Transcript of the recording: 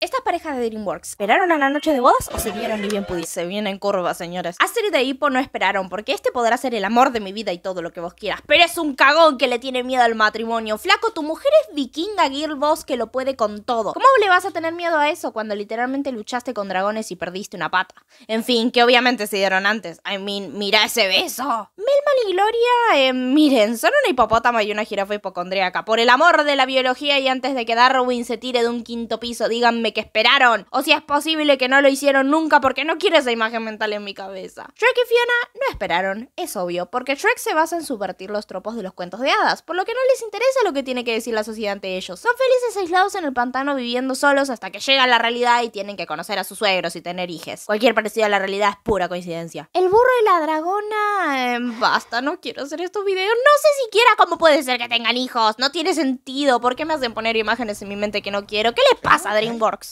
Estas parejas de DreamWorks, ¿esperaron a la noche de bodas o se vieron y bien pudiste? Se vienen curvas, señores. A y de hipo no esperaron, porque este podrá ser el amor de mi vida y todo lo que vos quieras, pero es un cagón que le tiene miedo al matrimonio. Flaco, tu mujer es vikinga girl boss que lo puede con todo. ¿Cómo le vas a tener miedo a eso cuando literalmente luchaste con dragones y perdiste una pata? En fin, que obviamente se dieron antes. I mean, mira ese beso. Melman y Gloria, eh, miren, son una hipopótama y una jirafa hipocondríaca. Por el amor de la biología y antes de que Darwin se tire de un quinto piso, díganme que esperaron o si es posible que no lo hicieron nunca porque no quiero esa imagen mental en mi cabeza. Shrek y Fiona no esperaron, es obvio, porque Shrek se basa en subvertir los tropos de los cuentos de hadas, por lo que no les interesa lo que tiene que decir la sociedad ante ellos. Son felices aislados en el pantano viviendo solos hasta que llega la realidad y tienen que conocer a sus suegros y tener hijes. Cualquier parecido a la realidad es pura coincidencia. El burro y la dragona basta, no quiero hacer estos videos. No sé siquiera cómo puede ser que tengan hijos. No tiene sentido. ¿Por qué me hacen poner imágenes en mi mente que no quiero? ¿Qué le pasa a DreamWorks?